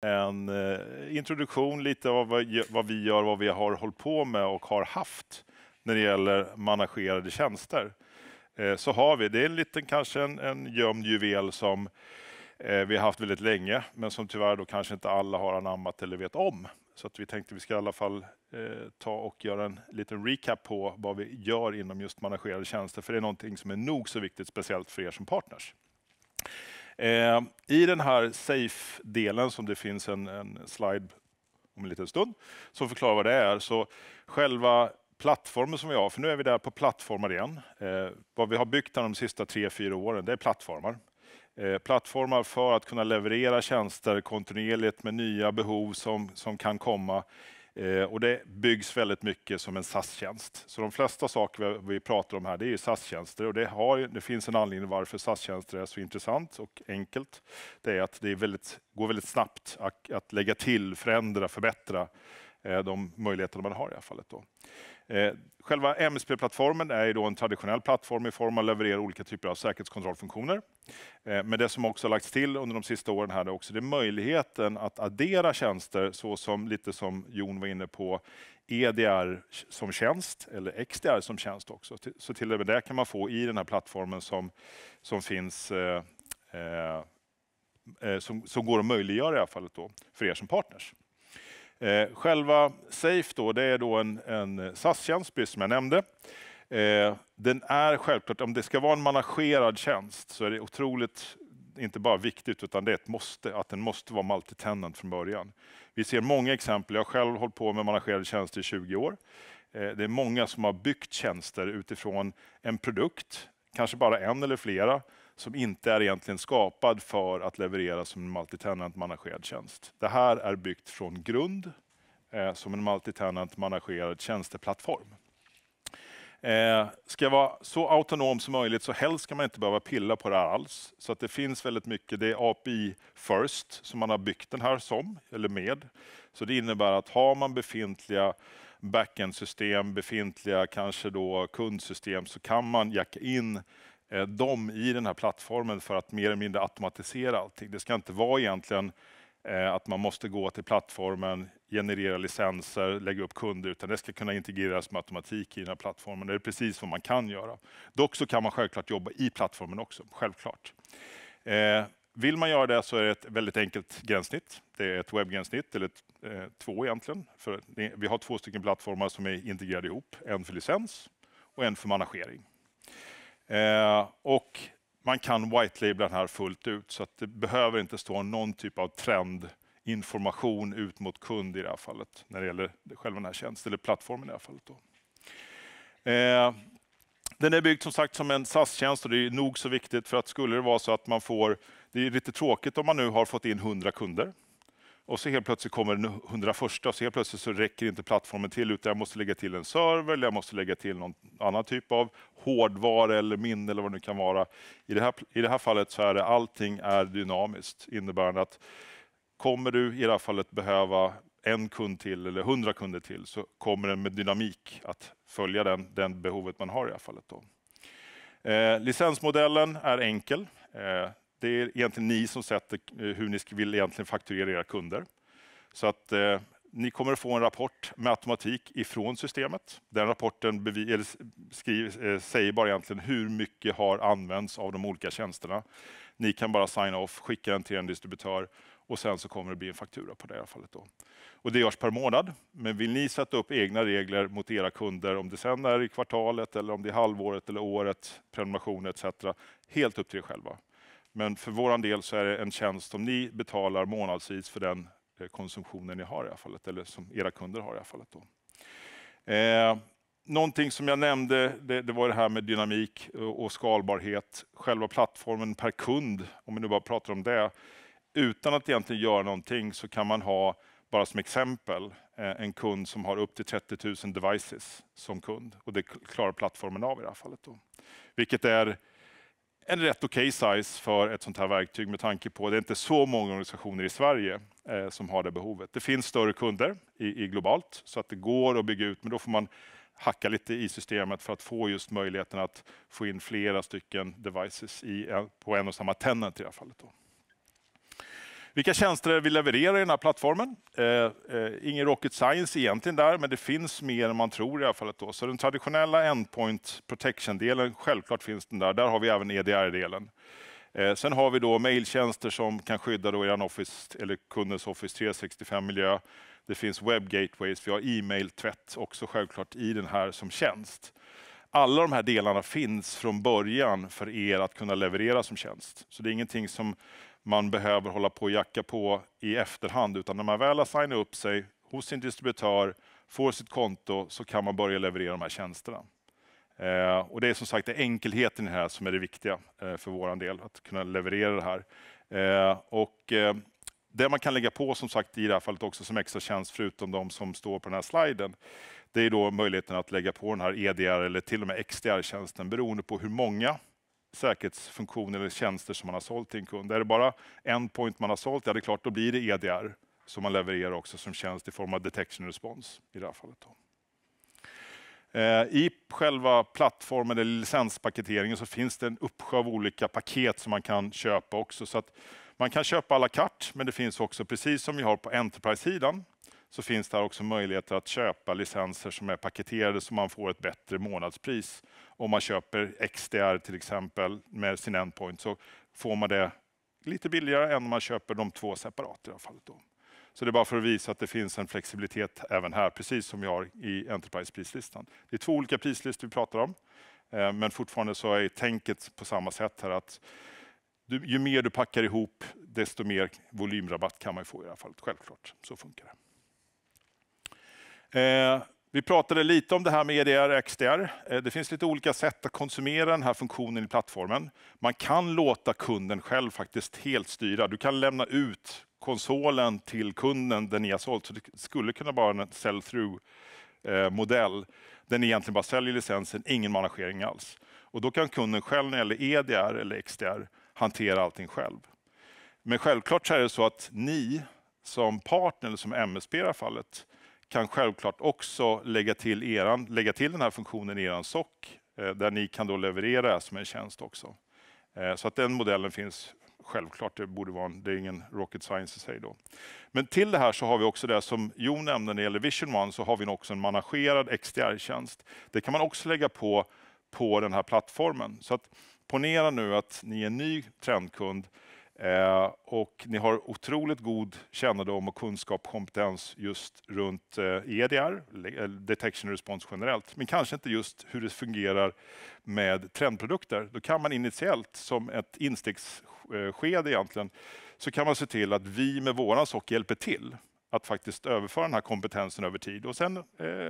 en eh, introduktion lite av vad vi gör, vad vi har hållit på med och har haft när det gäller managerade tjänster. Eh, så har vi, det är en liten, kanske en, en gömd juvel som eh, vi har haft väldigt länge, men som tyvärr då kanske inte alla har anammat eller vet om. Så att vi tänkte vi ska i alla fall ta och göra en liten recap på vad vi gör inom just managerade tjänster, för det är någonting som är nog så viktigt, speciellt för er som partners. Eh, I den här safe-delen som det finns en, en slide om en liten stund som förklarar vad det är. Så själva plattformen som vi har, för nu är vi där på plattformar igen. Eh, vad vi har byggt de sista tre fyra åren, det är plattformar. Eh, plattformar för att kunna leverera tjänster kontinuerligt med nya behov som, som kan komma Eh, och det byggs väldigt mycket som en SAS-tjänst. Så de flesta saker vi, pratar om här, det är SAS-tjänster. Och det, har, det finns en anledning varför SAS-tjänster är så intressant och enkelt. Det är att det är väldigt, går väldigt snabbt att, att lägga till, förändra, förbättra eh, de möjligheter man har i det här fallet. Då. Eh, själva MSP-plattformen är då en traditionell plattform i form av att leverera olika typer av säkerhetskontrollfunktioner. Eh, men det som också har lagts till under de sista åren här är också det möjligheten att addera tjänster så som lite som Jon var inne på, EDR som tjänst eller XDR som tjänst också. Så till och med det kan man få i den här plattformen som, som finns eh, eh, som, som går att möjliggöra i alla fallet då för er som partners. Eh, själva Safe då, det är då en, en SAS-tjänst, precis som jag nämnde. Eh, den är självklart, om det ska vara en managerad tjänst så är det otroligt inte bara viktigt utan det är ett måste, att den måste vara multitenant från början. Vi ser många exempel, jag har själv hållit på med managerade tjänster i 20 år. Eh, det är många som har byggt tjänster utifrån en produkt, kanske bara en eller flera, som inte är egentligen skapad för att leverera som en multitenant managerad tjänst. Det här är byggt från grund eh, som en multitenant managerad tjänsteplattform. Eh, ska vara så autonom som möjligt så helst ska man inte behöva pilla på det här alls. Så att det finns väldigt mycket, det är API first som man har byggt den här som, eller med. Så det innebär att har man befintliga backend-system befintliga kanske då kundsystem så kan man jacka in Eh, dem i den här plattformen för att mer eller mindre automatisera allting. Det ska inte vara egentligen eh, att man måste gå till plattformen, generera licenser, lägga upp kunder, utan det ska kunna integreras med automatik i den här plattformen. Det är precis vad man kan göra. Dock så kan man självklart jobba i plattformen också, självklart. Eh, vill man göra det så är det ett väldigt enkelt gränssnitt. Det är ett webbgränssnitt, eller ett, eh, två egentligen. För vi har två stycken plattformar som är integrerade ihop. En för licens och en för managering. Eh, och man kan white-labla den här fullt ut så att det behöver inte stå någon typ av trendinformation ut mot kund i det här fallet när det gäller själva den här tjänsten eller plattformen i det här fallet. Då. Eh, den är byggd som sagt som en SAS-tjänst och det är nog så viktigt för att skulle det vara så att man får, det är lite tråkigt om man nu har fått in 100 kunder och så helt plötsligt kommer den 101 och så helt plötsligt så räcker inte plattformen till utan jag måste lägga till en server eller jag måste lägga till någon annan typ av hårdvara eller minne eller vad det nu kan vara. I det här, i det här fallet så är det allting är dynamiskt innebärande att kommer du i det här fallet behöva en kund till eller hundra kunder till så kommer den med dynamik att följa den, den behovet man har i det här fallet. Då. Eh, licensmodellen är enkel. Eh, det är egentligen ni som sätter eh, hur ni vill egentligen fakturera era kunder. Så att eh, ni kommer att få en rapport med automatik ifrån systemet. Den rapporten skriver, eh, säger bara egentligen hur mycket har använts av de olika tjänsterna. Ni kan bara signa off, skicka den till en distributör och sen så kommer det bli en faktura på det i fallet. Då. Och det görs per månad, men vill ni sätta upp egna regler mot era kunder, om det sen är i kvartalet eller om det är halvåret eller året, prenumeration etc. Helt upp till er själva. Men för vår del så är det en tjänst som ni betalar månadsvis för den eh, konsumtionen ni har i alla fallet, eller som era kunder har i alla fallet. Då. Eh, någonting som jag nämnde, det, det, var det här med dynamik eh, och skalbarhet. Själva plattformen per kund, om vi nu bara pratar om det. Utan att egentligen göra någonting så kan man ha, bara som exempel, eh, en kund som har upp till 30 000 devices som kund. Och det klarar plattformen av i det här fallet. Då. Vilket är en rätt okej okay size för ett sånt här verktyg med tanke på att det är inte så många organisationer i Sverige eh, som har det behovet. Det finns större kunder i, i, globalt så att det går att bygga ut, men då får man hacka lite i systemet för att få just möjligheten att få in flera stycken devices i, på en och samma tenant i det här fallet. Då. Vilka tjänster vi levererar i den här plattformen? Eh, eh, ingen rocket science egentligen där, men det finns mer än man tror i alla fall. Då. Så den traditionella endpoint protection-delen, självklart finns den där. Där har vi även EDR-delen. Eh, sen har vi då mejltjänster som kan skydda då er Office, eller kundens Office 365-miljö. Det finns web gateways, vi har e-mail-tvätt också självklart i den här som tjänst. Alla de här delarna finns från början för er att kunna leverera som tjänst. Så det är ingenting som man behöver hålla på och jacka på i efterhand, utan när man väl har signat upp sig hos sin distributör, får sitt konto, så kan man börja leverera de här tjänsterna. Eh, och det är som sagt det enkelheten i det här som är det viktiga eh, för vår del, att kunna leverera det här. Eh, och eh, det man kan lägga på som sagt i det här fallet också som extra tjänst, förutom de som står på den här sliden, det är då möjligheten att lägga på den här EDR eller till och med XDR-tjänsten beroende på hur många säkerhetsfunktioner eller tjänster som man har sålt till en kund. Är det bara endpoint man har sålt, ja det är klart, då blir det EDR som man levererar också som tjänst i form av detection response i det här fallet. Då. Eh, I själva plattformen eller licenspaketeringen så finns det en uppsjö av olika paket som man kan köpa också. Så att man kan köpa alla kart, men det finns också, precis som vi har på Enterprise-sidan, så finns det här också möjligheter att köpa licenser som är paketerade så man får ett bättre månadspris. Om man köper XDR till exempel med sin endpoint så får man det lite billigare än om man köper de två separat i det här Då. Så det är bara för att visa att det finns en flexibilitet även här, precis som vi har i Enterprise-prislistan. Det är två olika prislistor vi pratar om, eh, men fortfarande så är tänket på samma sätt här att ju mer du packar ihop, desto mer volymrabatt kan man få i det här Självklart, så funkar det. Eh, vi pratade lite om det här med EDR och eh, XDR. Det finns lite olika sätt att konsumera den här funktionen i plattformen. Man kan låta kunden själv faktiskt helt styra. Du kan lämna ut konsolen till kunden, den ni har sålt. Så det skulle kunna vara en sell-through-modell, eh, Den egentligen bara säljer licensen, ingen managering alls. Och då kan kunden själv, när det gäller EDR eller XDR, hantera allting själv. Men självklart så är det så att ni som partner, eller som MSP i det här fallet, kan självklart också lägga till, eran, lägga till den här funktionen i er SOC eh, där ni kan då leverera som en tjänst också. Eh, så att den modellen finns självklart, det borde vara en, det är ingen rocket science i sig då. Men till det här så har vi också det som Jon nämnde när det gäller Vision One så har vi också en managerad XDR-tjänst. Det kan man också lägga på på den här plattformen. Så att ponera nu att ni är en ny trendkund Eh, och ni har otroligt god kännedom och kunskap och kompetens just runt EDR, eh, e eh, detection response generellt, men kanske inte just hur det fungerar med trendprodukter. Då kan man initiellt, som ett instegsskede egentligen, så kan man se till att vi med våran sock hjälper till att faktiskt överföra den här kompetensen över tid. Och sen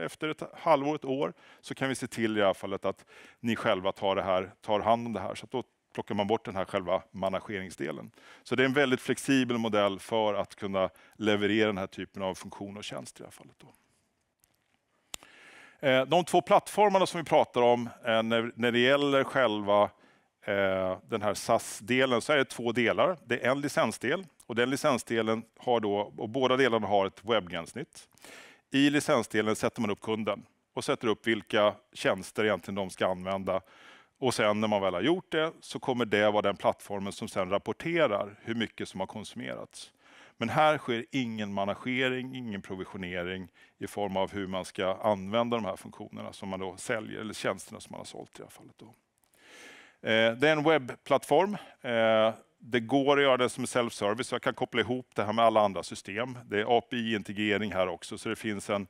efter ett halvår, ett år, så kan vi se till i alla fallet att ni själva tar, det här, tar hand om det här. Så då plockar man bort den här själva manageringsdelen. Så det är en väldigt flexibel modell för att kunna leverera den här typen av funktion och tjänst i det här fallet. Då. Eh, de två plattformarna som vi pratar om eh, när det gäller själva eh, den här SAS-delen så är det två delar. Det är en licensdel och den licensdelen har då, och båda delarna har ett webbgränssnitt. I licensdelen sätter man upp kunden och sätter upp vilka tjänster egentligen de ska använda och sen när man väl har gjort det så kommer det vara den plattformen som sen rapporterar hur mycket som har konsumerats. Men här sker ingen managering, ingen provisionering i form av hur man ska använda de här funktionerna som man då säljer, eller tjänsterna som man har sålt i det här fallet. Då. Eh, det är en webbplattform. Eh, det går att göra det som self-service. Jag kan koppla ihop det här med alla andra system. Det är API-integrering här också, så det finns en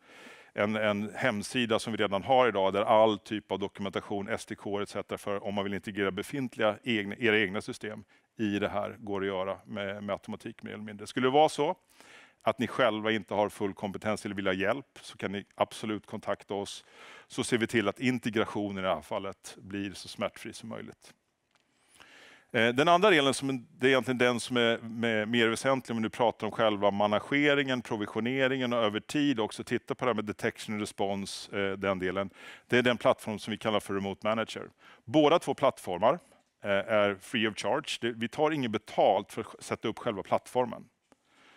en, en hemsida som vi redan har idag där all typ av dokumentation, SDK etc. för om man vill integrera befintliga egna, era egna system i det här går att göra med, med automatik mer eller mindre. Skulle det vara så att ni själva inte har full kompetens eller vill ha hjälp så kan ni absolut kontakta oss så ser vi till att integrationen i det här fallet blir så smärtfri som möjligt. Eh, den andra delen, som det är egentligen den som är mer väsentlig om du pratar om själva manageringen, provisioneringen och över tid också titta på det här med detection and response, eh, den delen. Det är den plattform som vi kallar för Remote Manager. Båda två plattformar eh, är free of charge. Vi tar inget betalt för att sätta upp själva plattformen.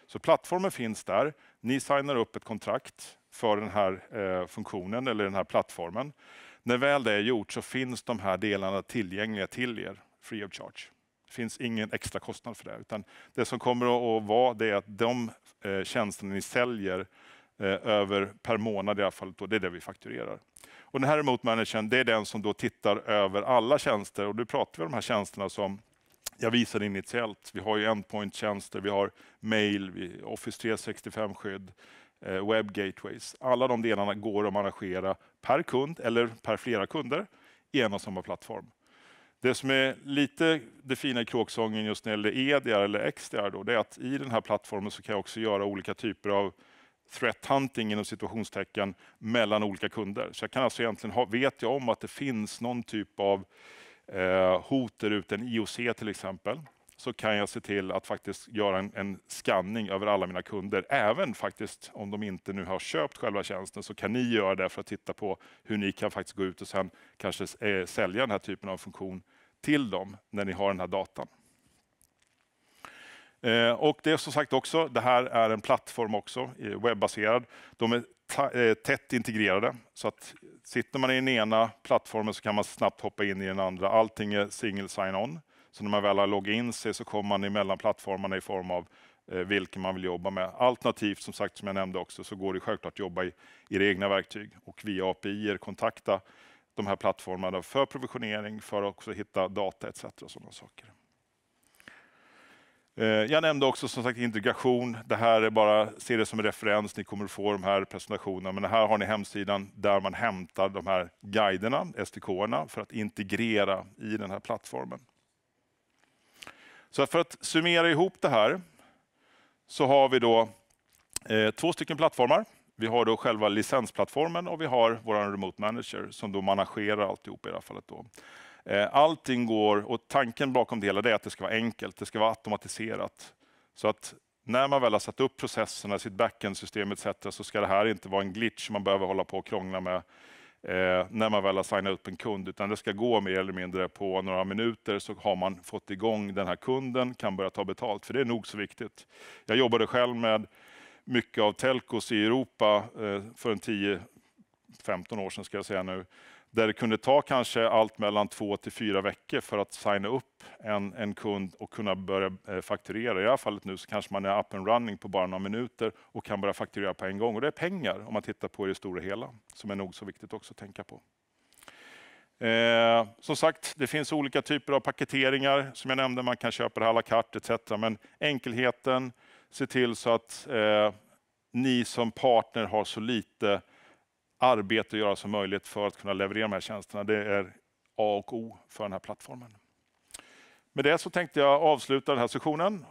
Så plattformen finns där. Ni signar upp ett kontrakt för den här funktionen eller den här plattformen. När väl det är gjort så finns de här delarna tillgängliga till er free of charge. Det finns ingen extra kostnad för det. Utan det som kommer att vara det är att de eh, tjänsterna ni säljer eh, över per månad i alla fall, då, det är det vi fakturerar. Och den här remote managern, det är den som då tittar över alla tjänster och då pratar vi om de här tjänsterna som jag visade initiellt. Vi har ju endpoint-tjänster, vi har mail, Office 365-skydd, eh, web gateways. Alla de delarna går att managera per kund eller per flera kunder i en och samma plattform. Det som är lite det fina i kråksången just när det gäller EDR eller XDR då, det är att i den här plattformen så kan jag också göra olika typer av threat hunting inom situationstecken mellan olika kunder. Så jag kan alltså egentligen ha, vet jag om att det finns någon typ av eh, hot där ute, en IOC till exempel, så kan jag se till att faktiskt göra en, en skanning över alla mina kunder. Även faktiskt om de inte nu har köpt själva tjänsten så kan ni göra det för att titta på hur ni kan faktiskt gå ut och sen kanske eh, sälja den här typen av funktion till dem när ni har den här datan. Eh, och det är som sagt också, det här är en plattform också, webbaserad. De är eh, tätt integrerade. Så att sitter man i den ena plattformen så kan man snabbt hoppa in i den andra. Allting är single sign-on. Så när man väl har loggat in sig så kommer man emellan plattformarna i form av eh, vilken man vill jobba med. Alternativt, som sagt, som jag nämnde också, så går det självklart att jobba i era egna verktyg och via API kontakta de här plattformarna för provisionering, för att också hitta data etc. sådana saker. Eh, jag nämnde också som sagt integration. Det här är bara, se det som en referens. Ni kommer att få de här presentationerna, men här har ni hemsidan där man hämtar de här guiderna, SDK-erna, för att integrera i den här plattformen. Så för att summera ihop det här så har vi då eh, två stycken plattformar. Vi har då själva licensplattformen och vi har vår remote manager som då managerar alltihop i det här fallet. Då. Eh, allting går, och tanken bakom det hela är att det ska vara enkelt, det ska vara automatiserat. Så att när man väl har satt upp processerna, sitt backend-system etc. så ska det här inte vara en glitch man behöver hålla på och krångla med eh, när man väl har signat upp en kund, utan det ska gå mer eller mindre på några minuter så har man fått igång den här kunden, kan börja ta betalt, för det är nog så viktigt. Jag jobbade själv med mycket av telcos i Europa eh, för en 10-15 år sedan ska jag säga nu där det kunde ta kanske allt mellan två till fyra veckor för att signa upp en, en kund och kunna börja eh, fakturera. I det här fallet nu så kanske man är up and running på bara några minuter och kan börja fakturera på en gång. Och det är pengar om man tittar på det stora hela, som är nog så viktigt också att tänka på. Eh, som sagt, det finns olika typer av paketeringar som jag nämnde. Man kan köpa det à la carte etc. Men enkelheten, se till så att eh, ni som partner har så lite arbete att göra som möjligt för att kunna leverera de här tjänsterna. Det är A och O för den här plattformen. Med det så tänkte jag avsluta den här sessionen.